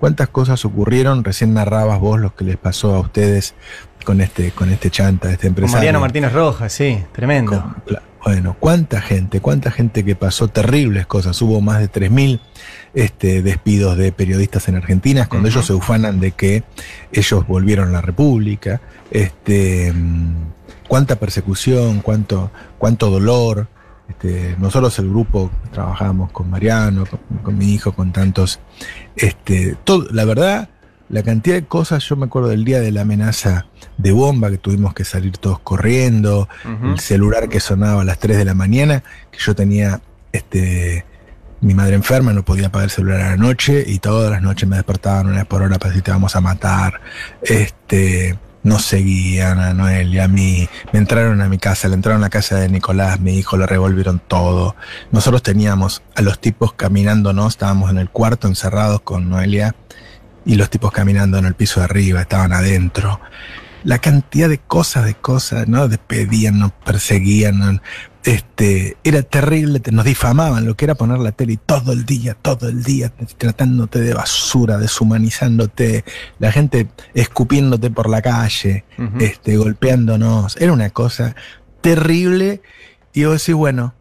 cuántas cosas ocurrieron. Recién narrabas vos lo que les pasó a ustedes con este, con este chanta, este empresario. Mariano Martínez Rojas, sí, tremendo. bueno, cuánta gente, cuánta gente que pasó terribles cosas. Hubo más de 3.000 este, despidos de periodistas en Argentina, cuando ellos se ufanan de que ellos volvieron a la República. Este, mm, cuánta persecución, cuánto, cuánto dolor. Este, nosotros el grupo trabajábamos con Mariano, con, mi hijo, con tantos. Este, todo, la verdad, la cantidad de cosas, yo me acuerdo del día de la amenaza de bomba, que tuvimos que salir todos corriendo, el celular que sonaba a las 3 de la mañana, que yo tenía este, mi madre enferma, no podía pagar celular a la noche, y todas las noches me despertaban una vez por hora para pues, decirte, vamos a matar. Este, nos seguían a Noelia, a mí, me entraron a mi casa, le entraron a la casa de Nicolás, mi hijo, le revolvieron todo. Nosotros teníamos a los tipos caminándonos, estábamos en el cuarto encerrados con Noelia y los tipos caminando en el piso de arriba, estaban adentro. La cantidad de cosas, de cosas, ¿no? Despedían, nos perseguían, este, era terrible, nos difamaban lo que era poner la tele todo el día, todo el día, tratándote de basura, deshumanizándote, la gente escupiéndote por la calle, este, golpeándonos. Era una cosa terrible. Y vos decís, bueno,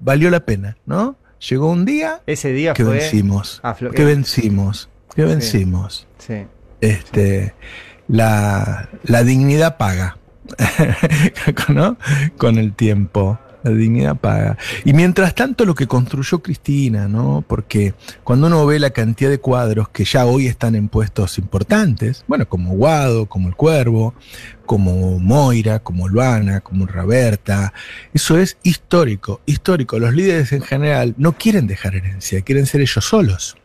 valió la pena, ¿no? Llegó un día. Ese día que vencimos. Que vencimos. Que vencimos. este, la dignidad paga. Con el tiempo. La dignidad paga. Y mientras tanto, lo que construyó Cristina, ¿no? Porque cuando uno ve la cantidad de cuadros que ya hoy están en puestos importantes, bueno, como Guado, como El Cuervo, como Moira, como Luana, como Roberta, eso es histórico, histórico. Los líderes en general no quieren dejar herencia, quieren ser ellos solos.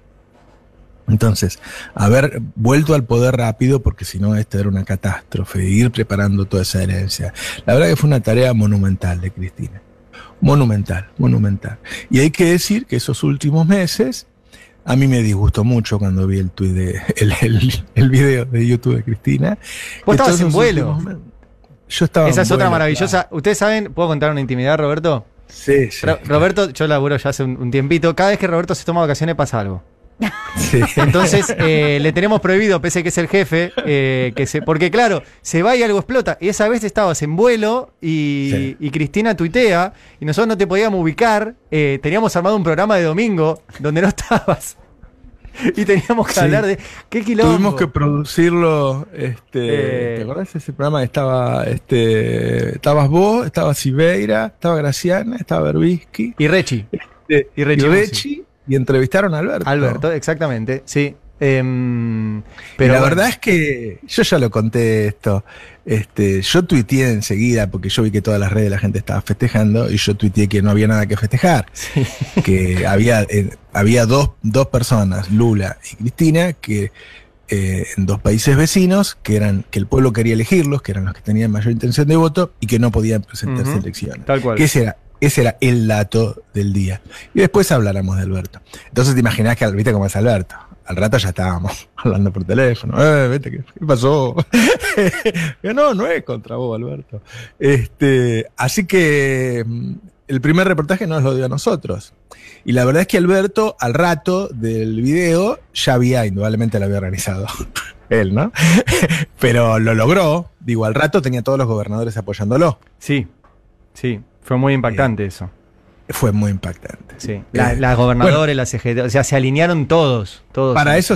Entonces, haber vuelto al poder rápido, porque si no, esta era una catástrofe, ir preparando toda esa herencia. La verdad que fue una tarea monumental de Cristina. Monumental, monumental. Y hay que decir que esos últimos meses, a mí me disgustó mucho cuando vi el, el, video de YouTube de Cristina. Vos estabas en vuelo. yo estaba Esa es otra maravillosa. Ustedes saben, ¿puedo contar una intimidad, Roberto? Sí, sí. Roberto, yo laburo ya hace un tiempito. Cada vez que Roberto se toma vacaciones pasa algo. Entonces eh, le tenemos prohibido, pese que es el jefe, eh, que se, porque claro, se va y algo explota. Y esa vez estabas en vuelo y, Cristina tuitea y nosotros no te podíamos ubicar. Eh, teníamos armado un programa de domingo donde no estabas. Y teníamos que hablar de qué quilombo. Tuvimos que producirlo. Este, ¿Te acuerdas ese programa? Estaba, este, estabas vos, estaba Sibeira, estaba Graciana, estaba Berbisky. y Rechi. Este, y Rechi y entrevistaron a Alberto. Alberto, exactamente, sí. Em, pero la verdad es que yo ya lo conté esto. Este, yo tuiteé enseguida porque yo vi que todas las redes de la gente estaba festejando y yo tuiteé que no había nada que festejar. Que había, había dos, personas, Lula y Cristina, que eh, en dos países vecinos, que eran que el pueblo quería elegirlos, que eran los que tenían mayor intención de voto y que no podían presentarse a elecciones. Tal cual. Que ese era el dato del día. Y después habláramos de Alberto. Entonces te imaginás que, viste cómo es Alberto. Al rato ya estábamos hablando por teléfono. Eh, ¿qué, pasó? no, no es contra vos, Alberto. Este, así que mm, el primer reportaje nos lo dio a nosotros. Y la verdad es que Alberto, al rato del video, ya había, indudablemente lo había organizado él, ¿no? Pero lo logró. Digo, al rato tenía todos los gobernadores apoyándolo. Sí, sí. Fue muy impactante eso. Fue muy impactante. Sí. las gobernadoras, las o sea, se alinearon todos, todos. Para eso,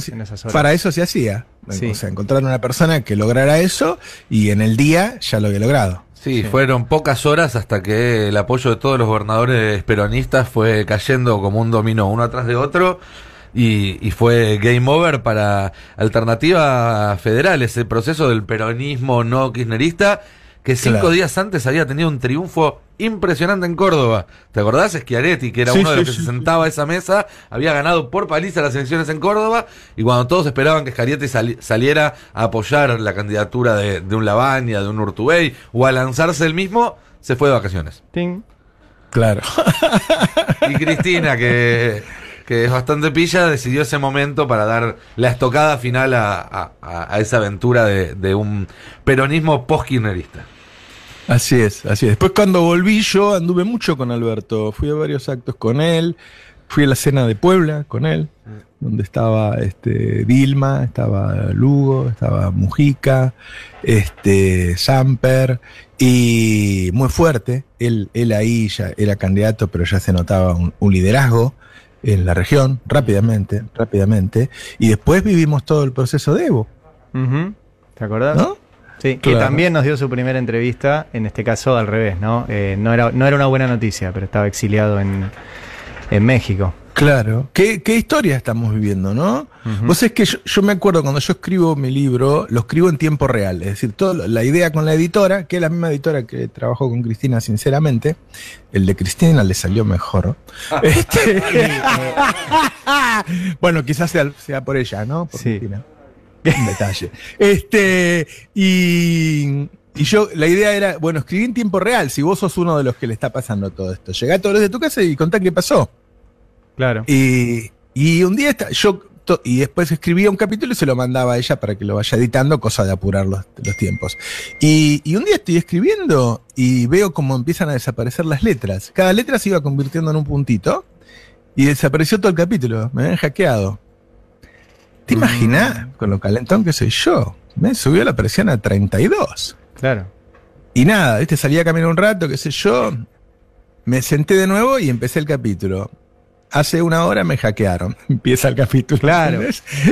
para eso se hacía. O sea, encontrar una persona que lograra eso y en el día ya lo había logrado. Sí, fueron pocas horas hasta que el apoyo de todos los gobernadores peronistas fue cayendo como un dominó, uno atrás de otro. Y, y, fue game over para Alternativa Federal, ese proceso del peronismo no kirchnerista que cinco días antes había tenido un triunfo impresionante en Córdoba. ¿Te acordás? Schiaretti, que era uno de los que se sentaba a esa mesa, había ganado por paliza las elecciones en Córdoba, y cuando todos esperaban que Schiaretti saliera a apoyar la candidatura de, un Lavagna, de un Urtubey, o a lanzarse él mismo, se fue de vacaciones. Claro. Y Cristina, que que es bastante pilla, decidió ese momento para dar la estocada final a, esa aventura de, un peronismo post-kirchnerista. Así es, así es. Después cuando volví yo anduve mucho con Alberto, fui a varios actos con él, fui a la cena de Puebla con él, donde estaba este, Dilma, estaba Lugo, estaba Mujica, este, Samper, y muy fuerte, él, ahí ya era candidato, pero ya se notaba un liderazgo en la región rápidamente, rápidamente, y después vivimos todo el proceso de Evo. ¿Te acordás? Sí, que también nos dio su primera entrevista, en este caso al revés, ¿no? Eh, no, era, no era una buena noticia, pero estaba exiliado en México. Claro, ¿Qué, qué historia estamos viviendo, ¿no? Vos es que yo, me acuerdo cuando yo escribo mi libro, lo escribo en tiempo real, es decir, todo, la idea con la editora, que es la misma editora que trabajó con Cristina, sinceramente, el de Cristina le salió mejor. Ah. Este, eh. bueno, quizás sea, por ella, ¿no? Por sí. Cristina. detalle. Este, y, yo, la idea era, bueno, escribí en tiempo real, si vos sos uno de los que le está pasando todo esto. Llegá todos los de tu casa y contá qué pasó. Claro. y un día yo y después escribía un capítulo y se lo mandaba a ella para que lo vaya editando, cosa de apurar los, tiempos. Y, un día estoy escribiendo y veo cómo empiezan a desaparecer las letras. Cada letra se iba convirtiendo en un puntito y desapareció todo el capítulo. Me habían hackeado. ¿Te mm. imaginas con lo calentón que soy yo? Me subió la presión a 32. Claro. Y nada, ¿viste? salí a caminar un rato, qué sé yo. Me senté de nuevo y empecé el capítulo hace una hora me hackearon. Empieza el capítulo. Claro.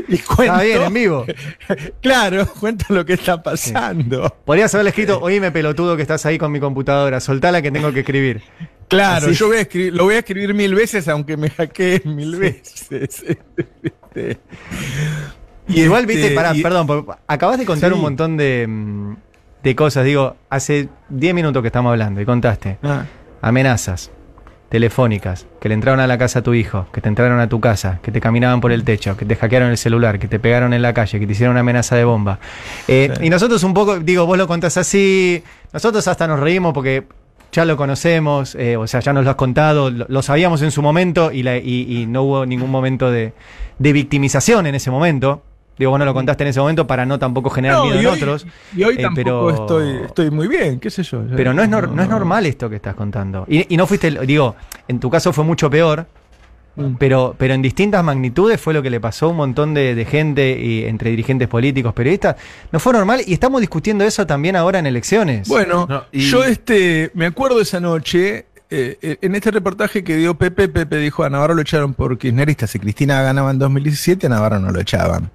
Y Está bien, en vivo. claro, cuento lo que está pasando. Podrías haberle escrito, oíme pelotudo que estás ahí con mi computadora, soltala que tengo que escribir. Claro, yo lo voy a escribir mil veces, aunque me hackeen mil veces. y Igual, viste, este, pará, perdón, acabas de contar un montón de, mm, de, cosas. Digo, hace 10 minutos que estamos hablando y contaste. Ah. Amenazas telefónicas, que le entraron a la casa a tu hijo, que te entraron a tu casa, que te caminaban por el techo, que te hackearon el celular, que te pegaron en la calle, que te hicieron una amenaza de bomba. Eh, y nosotros un poco, digo, vos lo contás así, nosotros hasta nos reímos porque ya lo conocemos, eh, o sea, ya nos lo has contado, lo, sabíamos en su momento y, la, no hubo ningún momento de, de victimización en ese momento. Digo, bueno, lo mm. contaste en ese momento para no tampoco generar miedo en otros. Y hoy eh, tampoco estoy, muy bien, qué sé yo. Pero no es, no, es normal esto que estás contando. Y, no fuiste, digo, en tu caso fue mucho peor, mm. pero, pero en distintas magnitudes fue lo que le pasó a un montón de, gente, y entre dirigentes políticos, periodistas. No fue normal y estamos discutiendo eso también ahora en elecciones. Bueno, yo este, me acuerdo esa noche, eh, en este reportaje que dio Pepe, Pepe dijo a Navarro lo echaron por kirchnerista. Si Cristina ganaba en 2017, a Navarro no lo echaban.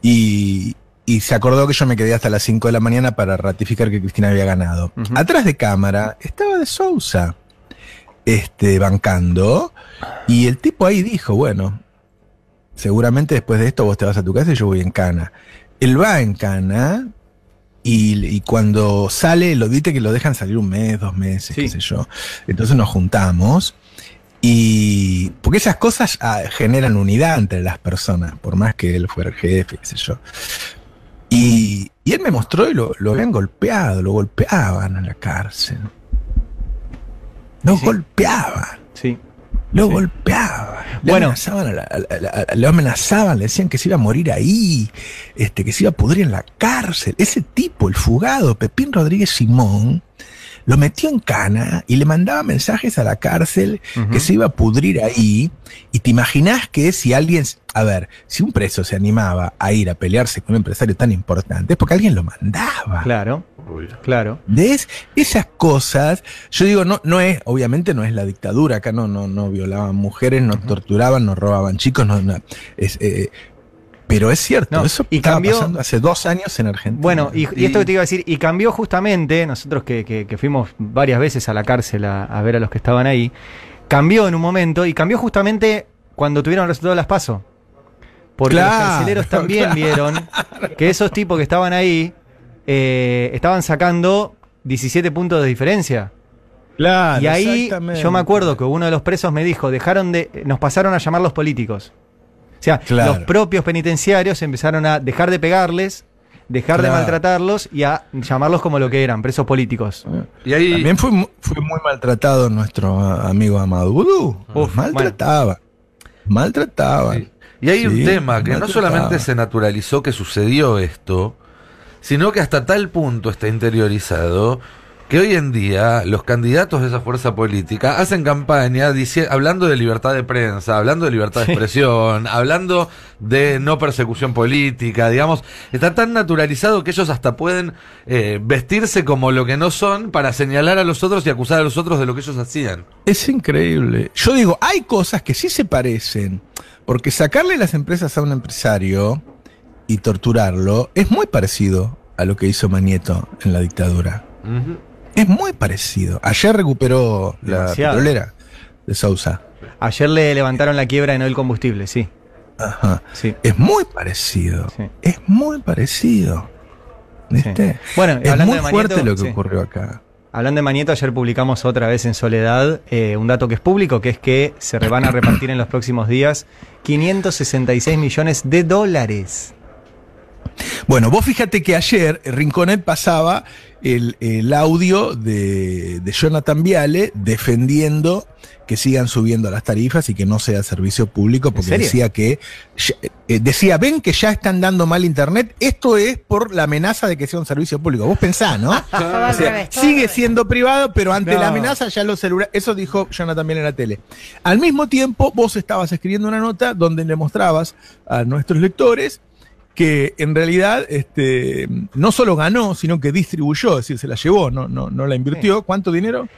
Y, se acordó que yo me quedé hasta las 5 de la mañana para ratificar que Cristina había ganado. Atrás de cámara estaba de Sousa este, bancando y el tipo ahí dijo, bueno, seguramente después de esto vos te vas a tu casa y yo voy en cana. Él va en cana y, cuando sale, lo viste que lo dejan salir un mes, dos meses, qué sé yo. Entonces nos juntamos. Y porque esas cosas ah, generan unidad entre las personas, por más que él fuera el jefe, qué sé yo. Y, él me mostró y lo, habían golpeado, lo golpeaban en la cárcel. no golpeaban. Sí. Lo golpeaba. bueno, amenazaban a lo amenazaban, le decían que se iba a morir ahí, este, que se iba a pudrir en la cárcel. Ese tipo, el fugado Pepín Rodríguez Simón, lo metió en cana y le mandaba mensajes a la cárcel que se iba a pudrir ahí. Y te imaginas que si alguien, a ver, si un preso se animaba a ir a pelearse con un empresario tan importante, es porque alguien lo mandaba. Claro. Claro. es Esas cosas, yo digo, no, no es, obviamente no es la dictadura, acá no, no, no violaban mujeres, no torturaban, no robaban chicos, no, eh, pero es cierto, eso y cambió, hace dos años en Argentina. Bueno, y, esto que te iba a decir, y cambió justamente, nosotros que, fuimos varias veces a la cárcel a, ver a los que estaban ahí, cambió en un momento, y cambió justamente cuando tuvieron el resultado las PASO. Porque los carceleros también vieron que esos tipos que estaban ahí eh, estaban sacando 17 puntos de diferencia. Claro, y ahí yo me acuerdo que uno de los presos me dijo, dejaron de, eh, nos pasaron a llamar los políticos. O sea, los propios penitenciarios empezaron a dejar de pegarles, dejar de maltratarlos y a llamarlos como lo que eran, presos políticos. Y ahí... También fue, muy maltratado nuestro amigo Amadou. maltrataba. Maltrataba. Y hay un tema que no solamente se naturalizó que sucedió esto, sino que hasta tal punto está interiorizado que hoy en día los candidatos de esa fuerza política hacen campaña hablando de libertad de prensa, hablando de libertad de expresión, hablando de no persecución política, digamos, está tan naturalizado que ellos hasta pueden eh, vestirse como lo que no son para señalar a los otros y acusar a los otros de lo que ellos hacían. Es increíble. Yo digo, hay cosas que sí se parecen, porque sacarle las empresas a un empresario torturarlo es muy parecido a lo que hizo Manieto en la dictadura. Es muy parecido. Ayer recuperó la petrolera de Sousa. Ayer le levantaron la quiebra en el combustible, sí. Ajá. Es muy parecido. Es muy parecido. Bueno, es muy fuerte lo que ocurrió acá. Hablando de Manieto, ayer publicamos otra vez en Soledad eh, un dato que es público, que es que se van a repartir en los próximos días 566 millones de dólares bueno, vos fíjate que ayer Rinconet pasaba el, audio de, de, Jonathan Viale defendiendo que sigan subiendo las tarifas y que no sea servicio público, porque decía que eh, decía, ven que ya están dando mal internet, esto es por la amenaza de que sea un servicio público. Vos pensás, ¿no? sigue siendo privado, pero ante la amenaza ya los celulares. Eso dijo Jonathan Viale en la tele. Al mismo tiempo, vos estabas escribiendo una nota donde le mostrabas a nuestros lectores que en realidad este, no solo ganó, sino que distribuyó, es decir, se la llevó, no, no, no la invirtió. ¿Cuánto dinero?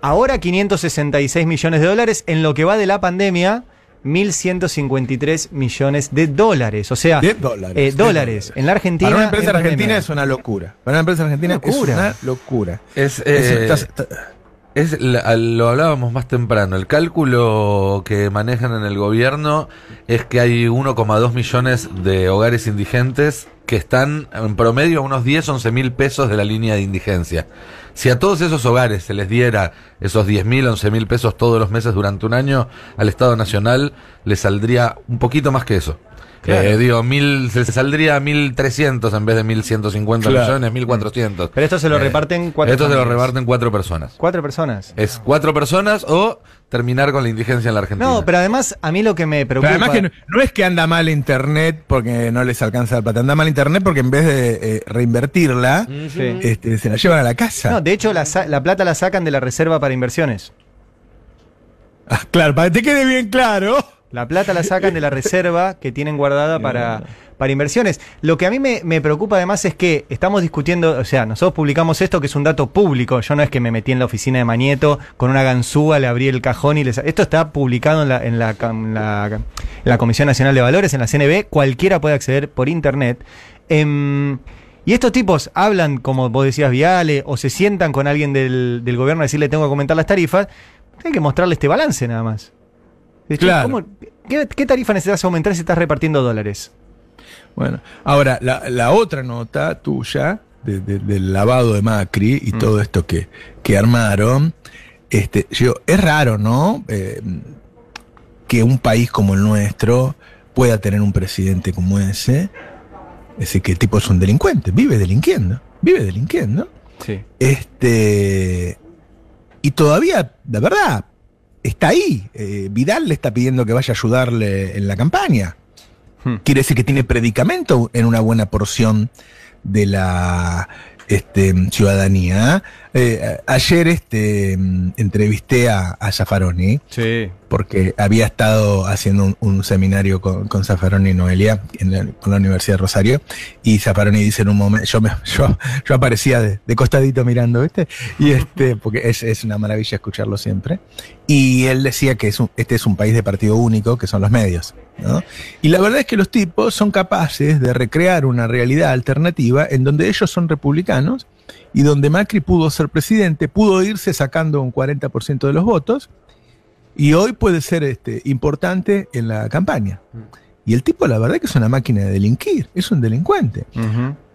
Ahora 566 millones de dólares en lo que va de la pandemia. 1.153 millones de dólares. O sea, eh, dólares. En la Argentina. Para una empresa argentina es una locura. Para una empresa argentina es una locura. Es, eh, es lo hablábamos más temprano. El cálculo que manejan en el gobierno es que hay 1,2 millones de hogares indigentes que están en promedio a unos 10, 11 mil pesos de la línea de indigencia. Si a todos esos hogares se les diera esos 10 mil, 11 mil pesos todos los meses durante un año, al Estado Nacional le saldría un poquito más que eso. Que eh, digo, se saldría 1.300 en vez de 1.150 millones, 1.400. Pero esto se lo eh, reparten cuatro Esto se lo reparten cuatro personas. ¿Cuatro personas? Es cuatro personas o terminar con la indigencia en la Argentina. No, pero además a mí lo que me preocupa... además que no, es que anda mal Internet porque no les alcanza la plata, anda mal Internet porque en vez de eh, reinvertirla, este, se la llevan a la casa. No, de hecho la, plata la sacan de la reserva para inversiones. Ah, claro, para que te quede bien claro. La plata la sacan de la reserva que tienen guardada para, para inversiones. Lo que a mí me, preocupa además es que estamos discutiendo, o sea, nosotros publicamos esto que es un dato público. Yo no es que me metí en la oficina de Mañeto con una ganzúa, le abrí el cajón y les. Esto está publicado en la, en la, Comisión Nacional de Valores, en la CNB. Cualquiera puede acceder por internet. Em, y estos tipos hablan, como vos decías, Viale, o se sientan con alguien del, del gobierno a decirle tengo que comentar las tarifas. hay que mostrarle este balance nada más claro. qué, tarifa necesitas aumentar si estás repartiendo dólares? Bueno, ahora, la, otra nota tuya del lavado de Macri y mm. todo esto que, armaron, este, yo, es raro, ¿no? Eh, que un país como el nuestro pueda tener un presidente como ese. ese que el tipo es un delincuente, vive delinquiendo, vive delinquiendo. Este, y todavía, la verdad, está ahí. Eh, Vidal le está pidiendo que vaya a ayudarle en la campaña. Hmm. Quiere decir que tiene predicamento en una buena porción de la este, ciudadanía. Eh, ayer este, mm, entrevisté a, a Porque había estado haciendo un, seminario con, con y Noelia en la, la Universidad de Rosario. Y Zaffaroni dice en un momento. Yo, yo, yo aparecía de, costadito mirando, ¿viste? Y este, porque es, una maravilla escucharlo siempre. Y él decía que este es un país de partido único, que son los medios. Y la verdad es que los tipos son capaces de recrear una realidad alternativa en donde ellos son republicanos y donde Macri pudo ser presidente, pudo irse sacando un 40% de los votos y hoy puede ser este, importante en la campaña. Mm. Y el tipo, la verdad, que es una máquina de delinquir, es un delincuente.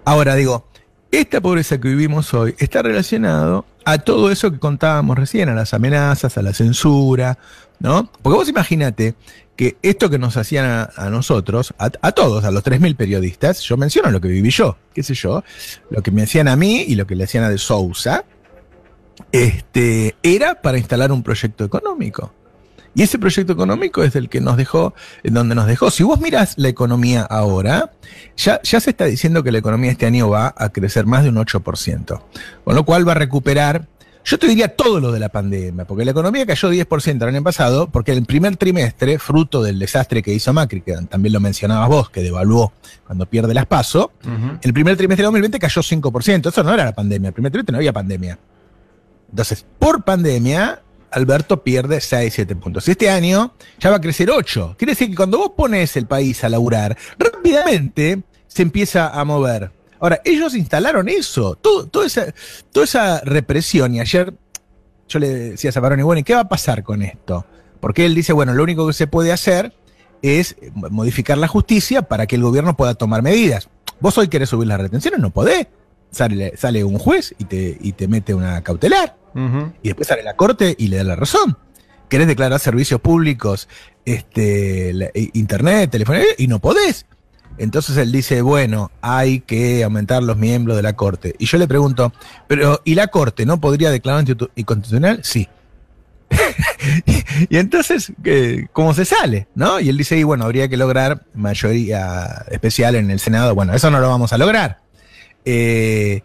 Ahora digo, esta pobreza que vivimos hoy está relacionado a todo eso que contábamos recién, a las amenazas, a la censura, ¿no? Porque vos imagínate que esto que nos hacían a, nosotros, a, todos, a los 3.000 periodistas, yo menciono lo que viví yo, qué sé yo, lo que me hacían a mí y lo que le hacían a De Sousa, este, era para instalar un proyecto económico. Y ese proyecto económico es el que nos dejó, en donde nos dejó. Si vos mirás la economía ahora, ya, ya se está diciendo que la economía este año va a crecer más de un 8%, con lo cual va a recuperar yo te diría todo lo de la pandemia, porque la economía cayó 10% el año pasado, porque el primer trimestre, fruto del desastre que hizo Macri, que también lo mencionabas vos, que devaluó cuando pierde las PASO, el primer trimestre de 2020 cayó 5%. Eso no era la pandemia, el primer trimestre no había pandemia. Entonces, por pandemia, Alberto pierde 6, 7 puntos. este año ya va a crecer 8. Quiere decir que cuando vos pones el país a laburar, rápidamente se empieza a mover. Ahora, ellos instalaron eso, toda esa represión. Y ayer yo le decía a Zaparoni, bueno, ¿y qué va a pasar con esto? Porque él dice, bueno, lo único que se puede hacer es eh, modificar la justicia para que el gobierno pueda tomar medidas. Vos hoy querés subir las retenciones, no podés. Sale, sale un juez y te, y te mete una cautelar. Y después sale la corte y le da la razón. Querés declarar servicios públicos, este, eh, internet, telefonía, y no podés. Entonces él dice, bueno, hay que aumentar los miembros de la corte. Y yo le pregunto, pero ¿y la corte no podría declarar inconstitucional? Sí. y entonces, eh, ¿cómo se sale? Y él dice, y bueno, habría que lograr mayoría especial en el Senado. Bueno, eso no lo vamos a lograr. Eh,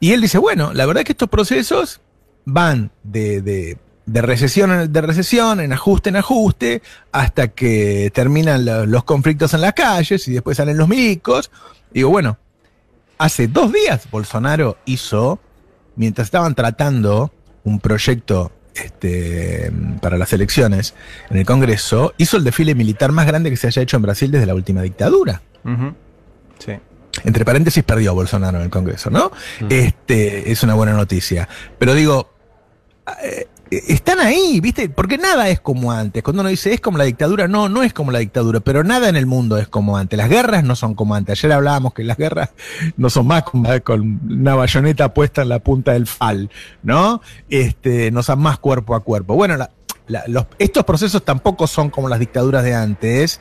y él dice, bueno, la verdad es que estos procesos van de, recesión en de recesión, en ajuste en ajuste, hasta que terminan los conflictos en las calles y después salen los milicos. Digo, bueno, hace dos días Bolsonaro hizo, mientras estaban tratando un proyecto este, para las elecciones en el Congreso, hizo el desfile militar más grande que se haya hecho en Brasil desde la última dictadura. Entre paréntesis, perdió Bolsonaro en el Congreso, ¿no? Mm. Este es una buena noticia. Pero digo, eh, están ahí, ¿viste? Porque nada es como antes. Cuando uno dice es como la dictadura, no, no es como la dictadura, pero nada en el mundo es como antes. Las guerras no son como antes. Ayer hablábamos que las guerras no son más con, con una bayoneta puesta en la punta del fal, ¿no? Este, no son más cuerpo a cuerpo. Bueno, estos procesos tampoco son como las dictaduras de antes.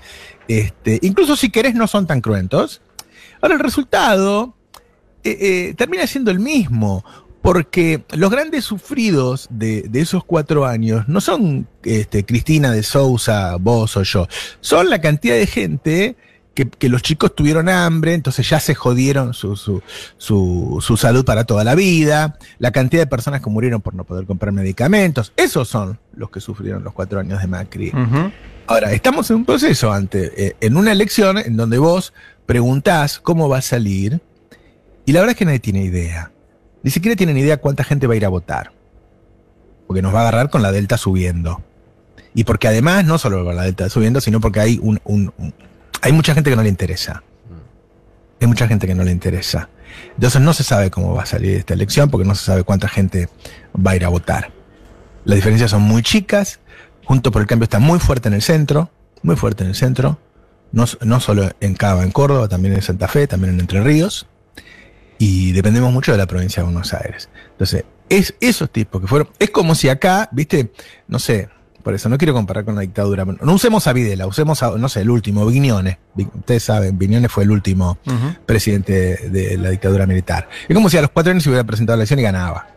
Este, incluso si querés, no son tan cruentos. Ahora, el resultado eh, eh, termina siendo el mismo porque los grandes sufridos de, esos cuatro años no son este, Cristina de Sousa, vos o yo, son la cantidad de gente que, los chicos tuvieron hambre, entonces ya se jodieron su, salud para toda la vida, la cantidad de personas que murieron por no poder comprar medicamentos, esos son los que sufrieron los cuatro años de Macri. Ahora, estamos en un proceso ante, eh, en una elección en donde vos preguntás cómo va a salir, y la verdad es que nadie tiene idea. Ni siquiera tienen idea cuánta gente va a ir a votar. Porque nos va a agarrar con la delta subiendo. Y porque además, no solo va la delta subiendo, sino porque hay un, hay mucha gente que no le interesa. Mm. Hay mucha gente que no le interesa. Entonces no se sabe cómo va a salir esta elección porque no se sabe cuánta gente va a ir a votar. Las diferencias son muy chicas. Junto por el cambio está muy fuerte en el centro, muy fuerte en el centro. No, no solo en Cava, en Córdoba, también en Santa Fe, también en Entre Ríos y dependemos mucho de la provincia de Buenos Aires. Entonces, es esos tipos que fueron, es como si acá, viste, no sé, por eso no quiero comparar con la dictadura, no usemos a Videla, usemos a, no sé, el último, Viñones. ustedes saben, Viñones fue el último presidente de la dictadura militar. Es como si a los cuatro años se hubiera presentado a la elección y ganaba.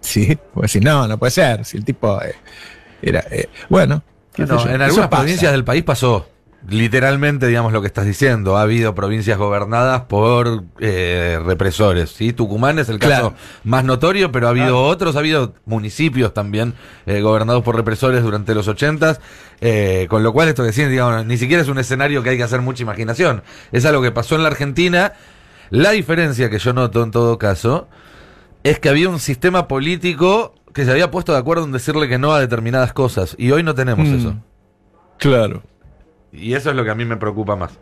Sí, pues si no, no puede ser, si el tipo eh, era, eh, bueno. en algunas provincias del país pasó literalmente, digamos lo que estás diciendo, ha habido provincias gobernadas por eh, represores. ¿sí? Tucumán es el caso más notorio, pero ha habido ah. otros, ha habido municipios también eh, gobernados por represores durante los 80 eh, con lo cual esto que digamos, ni siquiera es un escenario que hay que hacer mucha imaginación. Es algo que pasó en la Argentina. La diferencia que yo noto en todo caso es que había un sistema político que se había puesto de acuerdo en decirle que no a determinadas cosas y hoy no tenemos mm. eso. Claro. Y eso es lo que a mí me preocupa más.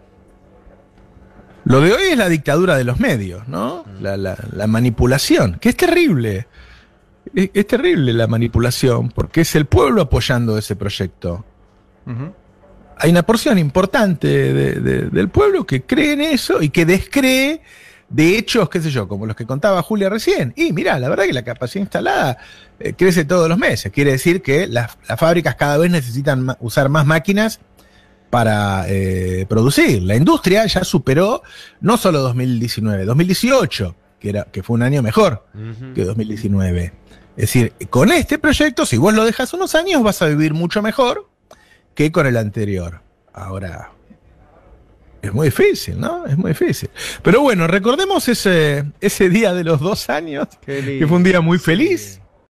Lo de hoy es la dictadura de los medios, ¿no? La, manipulación, que es terrible. Es, terrible la manipulación, porque es el pueblo apoyando ese proyecto. Hay una porción importante del pueblo que cree en eso y que descree de hechos, qué sé yo, como los que contaba Julia recién. Y mira, la verdad que la capacidad instalada eh, crece todos los meses. Quiere decir que las, las fábricas cada vez necesitan usar más máquinas para eh, producir. La industria ya superó no solo 2019, 2018, que, era, que fue un año mejor que 2019. Es decir, con este proyecto, si vos lo dejas unos años, vas a vivir mucho mejor que con el anterior. Ahora, es muy difícil, ¿no? Es muy difícil. Pero bueno, recordemos ese, ese día de los dos años, que fue un día muy feliz.